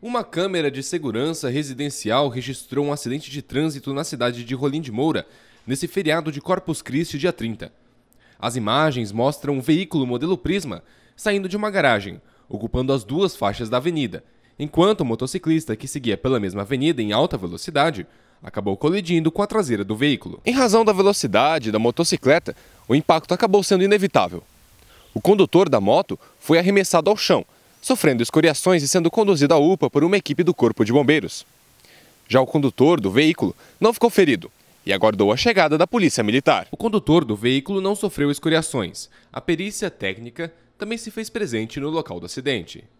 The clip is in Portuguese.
Uma câmera de segurança residencial registrou um acidente de trânsito na cidade de Rolim de Moura, nesse feriado de Corpus Christi, dia 30. As imagens mostram um veículo modelo Prisma saindo de uma garagem, ocupando as duas faixas da avenida, enquanto o motociclista que seguia pela mesma avenida em alta velocidade acabou colidindo com a traseira do veículo. Em razão da velocidade da motocicleta, o impacto acabou sendo inevitável. O condutor da moto foi arremessado ao chão sofrendo escoriações e sendo conduzido à UPA por uma equipe do Corpo de Bombeiros. Já o condutor do veículo não ficou ferido e aguardou a chegada da Polícia Militar. O condutor do veículo não sofreu escoriações. A perícia técnica também se fez presente no local do acidente.